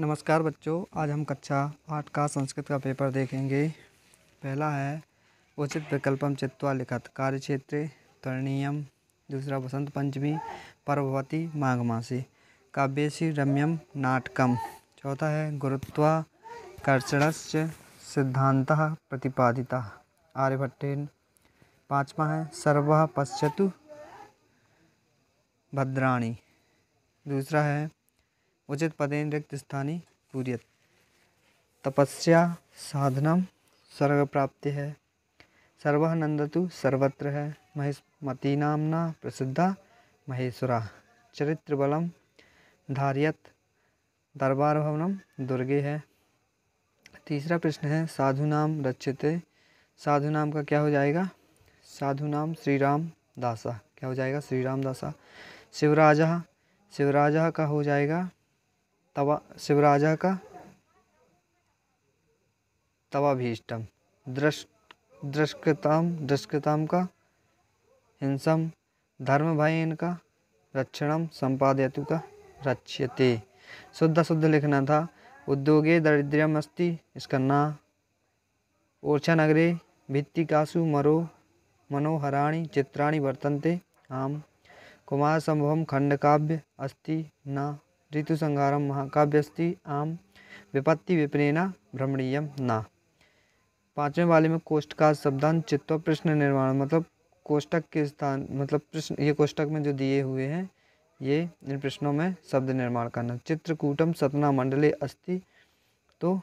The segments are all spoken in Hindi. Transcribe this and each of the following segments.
नमस्कार बच्चों आज हम कक्षा आठ का संस्कृत का पेपर देखेंगे पहला है उचित विकल्पम चित्वा लिखत कार्य क्षेत्र तरणीयम दूसरा वसंत पंचमी पर्ववती माघ मासी काव्यसी रम्यम नाटकम चौथा है से सिद्धांत प्रतिपादिता आर्यभट्टेन पाँचवा है सर्व पश्यतु भद्राणी दूसरा है उचित पदेन रिक्त स्थानी पूर्यत तपस्या साधना स्वर्ग प्राप्ति है सर्वानंद तो सर्वत्र है मती नामना प्रसिद्धा महेश्वरा चरित्र बलम धारियत दरबार भवनम दुर्गे है तीसरा प्रश्न है साधु नाम रक्षते साधु नाम का क्या हो जाएगा साधु नाम श्री राम दासा क्या हो जाएगा श्री राम दासा शिवराजा शिवराजा का हो जाएगा तवा शिवराजा का तवाभीष्टम दृश दृष्कृताम दृष्कृताम का हिंसम धर्म भाई इनका रक्षणम संपादयतु का रक्षते शुद्ध शुद्ध लिखना था उद्योगे दरिद्रम अस्ति इसका ना ओरछा नगरे कासु मरो मनोहराणी चित्राणी वर्तन्ते आम कुमार संभवम खंडकाव्य अस्ति ना ऋतुसंहारम महाकाव्यस्ति आम विपत्ति विपरीना भ्रमणीयम ना पाँचवें वाले में कोष्ट का शब्दांत चित्व प्रश्न निर्माण मतलब कोष्टक के स्थान मतलब प्रश्न ये कोष्टक में जो दिए हुए हैं ये इन प्रश्नों में शब्द निर्माण करना चित्रकूटम सतना मंडले अस्ति तो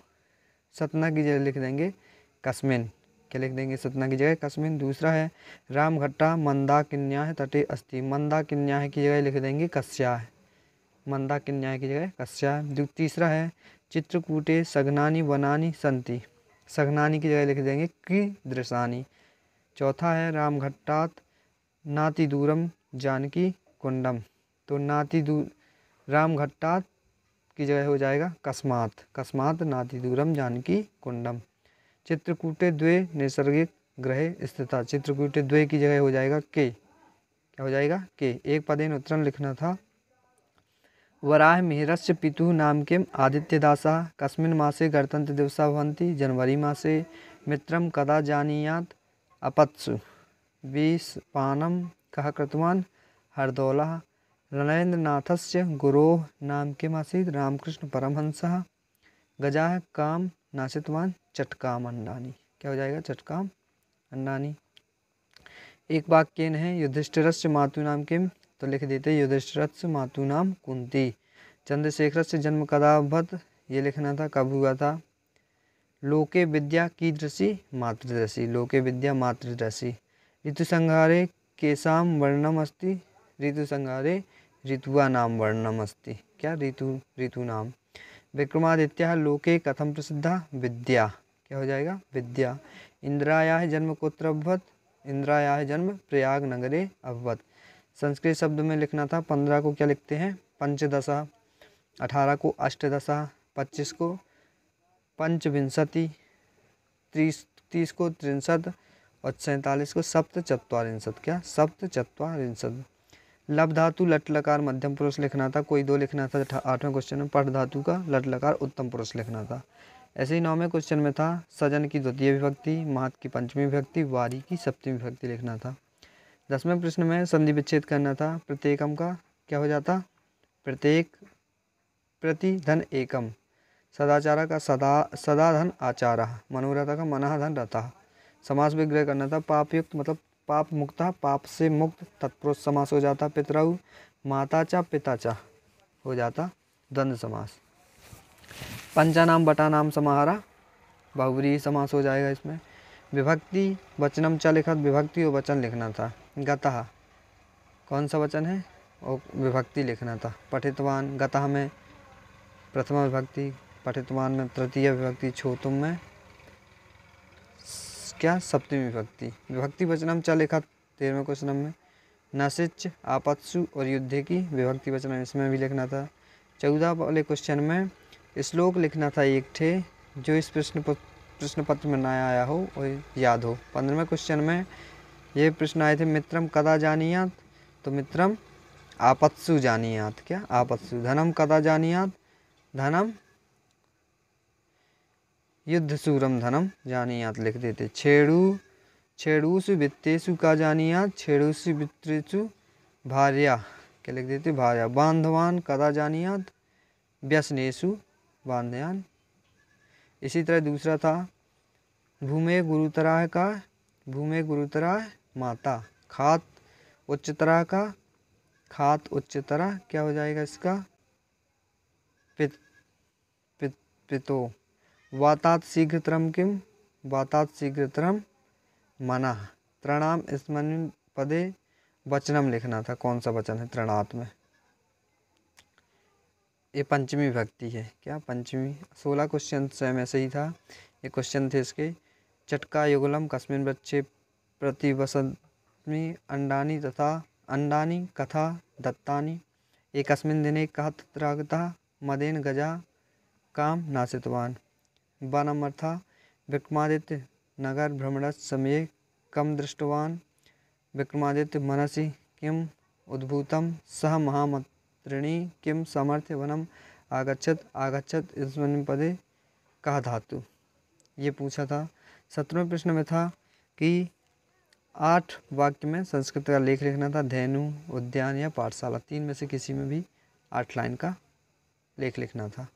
सतना की जगह लिख देंगे कस्मिन क्या लिख देंगे सतना की जगह कस्मिन दूसरा है रामघट्टा मंदा किन्या है तटे अस्थि मंदा किन्या है की जगह लिख देंगे कस्या है मंदा न्याय की जगह कश्या जो तीसरा है चित्रकूटे सघनानी वनानी संति सघनानी की जगह लिख देंगे कि दृशानी चौथा है रामघट्टात नाति दूरम जानकी कुंडम तो नाति दूर रामघट्टात की जगह हो जाएगा कस्मात कस्मात नाति दूरम जानकी कुंडम चित्रकूटे द्वे नैसर्गिक ग्रह स्थिता चित्रकूटे द्वे की जगह हो जाएगा के क्या हो जाएगा के एक पदेन उत्तरण लिखना था वराह मिहिरस्य पितुः नामकेम् आदित्यदासः कस्मिन मासे दिवस भवंती जनवरी मासे मित्रम कदा जानीयात अपत्सु विस्पानं कः कृतवान् हरदौलः से गुरो नाम किम् रामकृष्ण परमहंस गजा काम नाशितवान चटकाम अंडानी क्या हो जाएगा चटकाम अंडानी एक वाक्य है युधिष्ठिर मातु नाम किम तो लिख देते युधिष्ठरथ से मातु नाम कुंती चंद्रशेखर से जन्म कदाभत ये लिखना था कब हुआ था लोके विद्या की दृषि मातृदशी लोके विद्या मातृदशी ऋतु संहारे केशाम वर्णम अस्ति ऋतु संहारे ऋतुआ नाम वर्णम अस्ति क्या ऋतु ऋतु नाम विक्रमादित्य लोके कथम प्रसिद्धा विद्या क्या हो जाएगा विद्या इंद्राया जन्म कोत्र अभवत इंद्राया जन्म प्रयाग नगरे अभवत संस्कृत शब्द में लिखना था पंद्रह को क्या लिखते हैं पंचदशा अठारह को अष्टदशा पच्चीस को पंचविंशति तीस तीस को त्रिंशत और सैंतालीस को सप्त चत्वारिंशत क्या सप्त चत्वारिंशत लभ धातु लट लकार मध्यम पुरुष लिखना था कोई दो लिखना था आठवें क्वेश्चन में पट धातु का लट लकार उत्तम पुरुष लिखना था ऐसे ही नौवें क्वेश्चन में था सजन की द्वितीय विभक्ति मात की पंचमी विभक्ति वारी की सप्तमी विभक्ति लिखना था दसवें प्रश्न में संधि विच्छेद करना था प्रत्येकम का क्या हो जाता प्रत्येक प्रति धन एकम सदाचारा का सदा सदा धन आचारा मनोरथा का मना धन रहता समास विग्रह करना था पापयुक्त मतलब पाप मुक्ता पाप से मुक्त तत्पुरुष समास हो जाता पितरऊ माता चा पिता चा हो जाता द्वंद समास पंचानाम बटानाम समाहारा बहुवरी समास हो जाएगा इसमें विभक्ति वचनम चा लिखा विभक्ति और वचन लिखना था गतः कौन सा वचन है और विभक्ति लिखना था पठितवान गतः में प्रथमा विभक्ति पठितवान में तृतीय विभक्ति छोतुम में क्या सप्तमी विभक्ति विभक्ति वचन हम क्या लिखा तेरहवें क्वेश्चन में नशिच आपत्सु और युद्ध की विभक्ति वचन इसमें भी लिखना था चौदह वाले क्वेश्चन में श्लोक लिखना था एक थे जो इस प्रश्न प्रश्न पत्र में नया आया हो और याद हो पंद्रहवें क्वेश्चन में ये प्रश्न आए थे मित्रम कदा जानियात तो मित्रम आपत्सु जानियात क्या आपत्सु धनम कदा जानियात धनम युद्ध सूरम धनम जानियात लिख देते छेड़ू छेड़ूसु वित्तेसु का जानियात छेड़ूसु वित्तेसु भार्या क्या लिख देते भार्या बांधवान कदा जानियात व्यसनेसु बांधयान इसी तरह दूसरा था भूमे गुरुतराह का भूमे गुरुतराह माता खात उच्चतरा का खात उच्चतरा क्या हो जाएगा इसका पित पित पितो वातात त्रम किम वातात शीघ्र त्रम मना त्रणाम स्मन पदे वचनम लिखना था कौन सा वचन है त्रणात में ये पंचमी भक्ति है क्या पंचमी सोलह क्वेश्चन स्वयं में से ही था ये क्वेश्चन थे इसके चटका युगलम कस्मिन बच्चे प्रतिवसन्ति अंडानी तथा अंडानी कथा दत्तानि एक दिने कः तत्र आगतः मदेन गजा नगर भ्रमण समय कम दृष्टवान विक्रमादित्य विक्रमादित्यमनसि किम उद्भूत सह महामन्त्रिणी किम समर्थ्य वनम आगछत आगछत पदे कहा धातु ये पूछा था सत्रहवें प्रश्न में था कि आठ वाक्य में संस्कृत का लेख लिखना था धैनु उद्यान या पाठशाला तीन में से किसी में भी आठ लाइन का लेख लिखना था